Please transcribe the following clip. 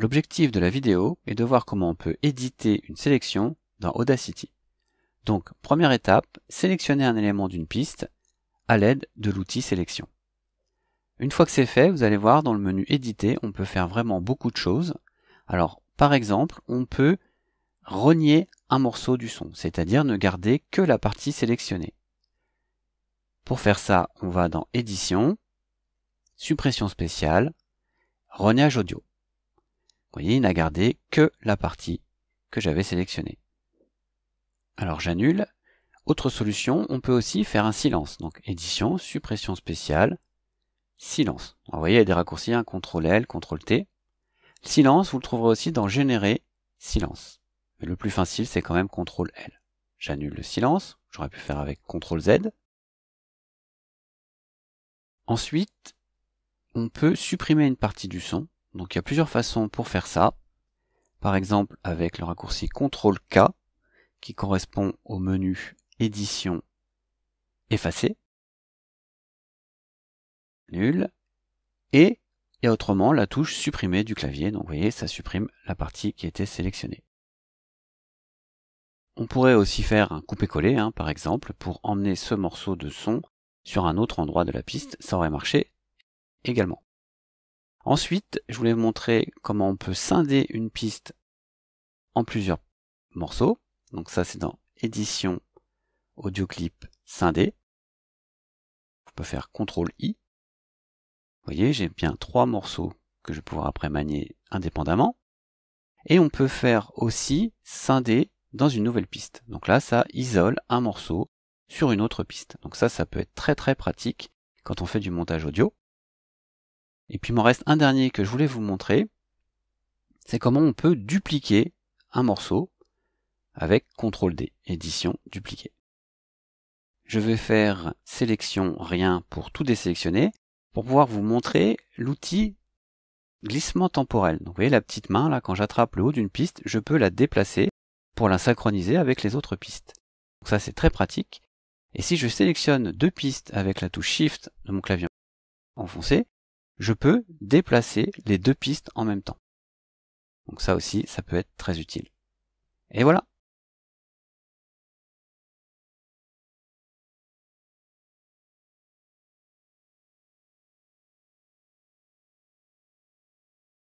L'objectif de la vidéo est de voir comment on peut éditer une sélection dans Audacity. Donc, première étape, sélectionner un élément d'une piste à l'aide de l'outil sélection. Une fois que c'est fait, vous allez voir dans le menu éditer, on peut faire vraiment beaucoup de choses. Alors, par exemple, on peut renier un morceau du son, c'est-à-dire ne garder que la partie sélectionnée. Pour faire ça, on va dans édition, suppression spéciale, Rognage audio. Vous voyez, il n'a gardé que la partie que j'avais sélectionnée. Alors j'annule. Autre solution, on peut aussi faire un silence. Donc édition, suppression spéciale, silence. vous voyez, il y a des raccourcis, hein, CTRL L, CTRL T. Silence, vous le trouverez aussi dans générer, silence. Mais le plus facile, c'est quand même CTRL L. J'annule le silence, j'aurais pu faire avec CTRL Z. Ensuite, on peut supprimer une partie du son donc il y a plusieurs façons pour faire ça. Par exemple avec le raccourci CTRL-K qui correspond au menu Édition Effacer. Nul. Et autrement la touche Supprimer du clavier. Donc vous voyez, ça supprime la partie qui était sélectionnée. On pourrait aussi faire un coupé coller hein, par exemple, pour emmener ce morceau de son sur un autre endroit de la piste. Ça aurait marché également. Ensuite, je voulais vous montrer comment on peut scinder une piste en plusieurs morceaux. Donc ça, c'est dans édition, audio clip, scinder. On peut faire CTRL I. Vous voyez, j'ai bien trois morceaux que je vais pouvoir après manier indépendamment. Et on peut faire aussi scinder dans une nouvelle piste. Donc là, ça isole un morceau sur une autre piste. Donc ça, ça peut être très très pratique quand on fait du montage audio. Et puis il m'en reste un dernier que je voulais vous montrer. C'est comment on peut dupliquer un morceau avec CTRL D, édition, dupliquer. Je vais faire sélection rien pour tout désélectionner pour pouvoir vous montrer l'outil glissement temporel. Donc vous voyez la petite main là, quand j'attrape le haut d'une piste, je peux la déplacer pour la synchroniser avec les autres pistes. Donc ça c'est très pratique. Et si je sélectionne deux pistes avec la touche Shift de mon clavier enfoncé, je peux déplacer les deux pistes en même temps. Donc ça aussi, ça peut être très utile. Et voilà